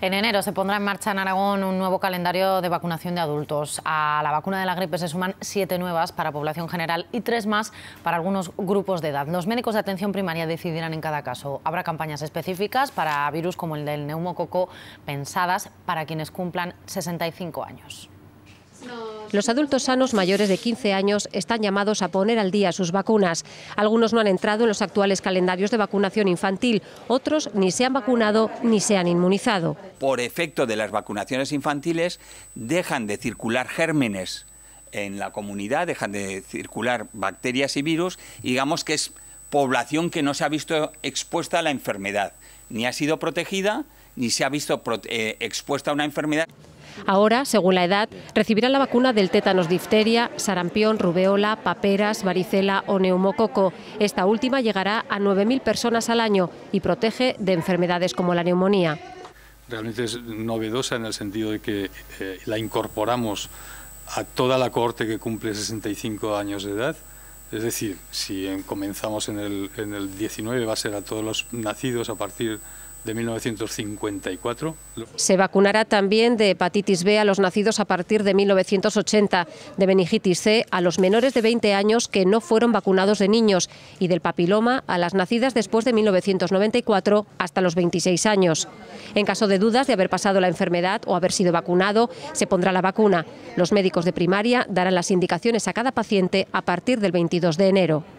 En enero se pondrá en marcha en Aragón un nuevo calendario de vacunación de adultos. A la vacuna de la gripe se suman siete nuevas para población general y tres más para algunos grupos de edad. Los médicos de atención primaria decidirán en cada caso. Habrá campañas específicas para virus como el del neumococo pensadas para quienes cumplan 65 años. Los adultos sanos mayores de 15 años están llamados a poner al día sus vacunas. Algunos no han entrado en los actuales calendarios de vacunación infantil, otros ni se han vacunado ni se han inmunizado. Por efecto de las vacunaciones infantiles, dejan de circular gérmenes en la comunidad, dejan de circular bacterias y virus, digamos que es población que no se ha visto expuesta a la enfermedad, ni ha sido protegida, ni se ha visto eh, expuesta a una enfermedad. Ahora, según la edad, recibirán la vacuna del tétanos, difteria, sarampión, rubeola, paperas, varicela o neumococo. Esta última llegará a 9.000 personas al año y protege de enfermedades como la neumonía. Realmente es novedosa en el sentido de que eh, la incorporamos a toda la cohorte que cumple 65 años de edad. Es decir, si comenzamos en el, en el 19 va a ser a todos los nacidos a partir 1954. Se vacunará también de hepatitis B a los nacidos a partir de 1980, de meningitis C a los menores de 20 años que no fueron vacunados de niños y del papiloma a las nacidas después de 1994 hasta los 26 años. En caso de dudas de haber pasado la enfermedad o haber sido vacunado, se pondrá la vacuna. Los médicos de primaria darán las indicaciones a cada paciente a partir del 22 de enero.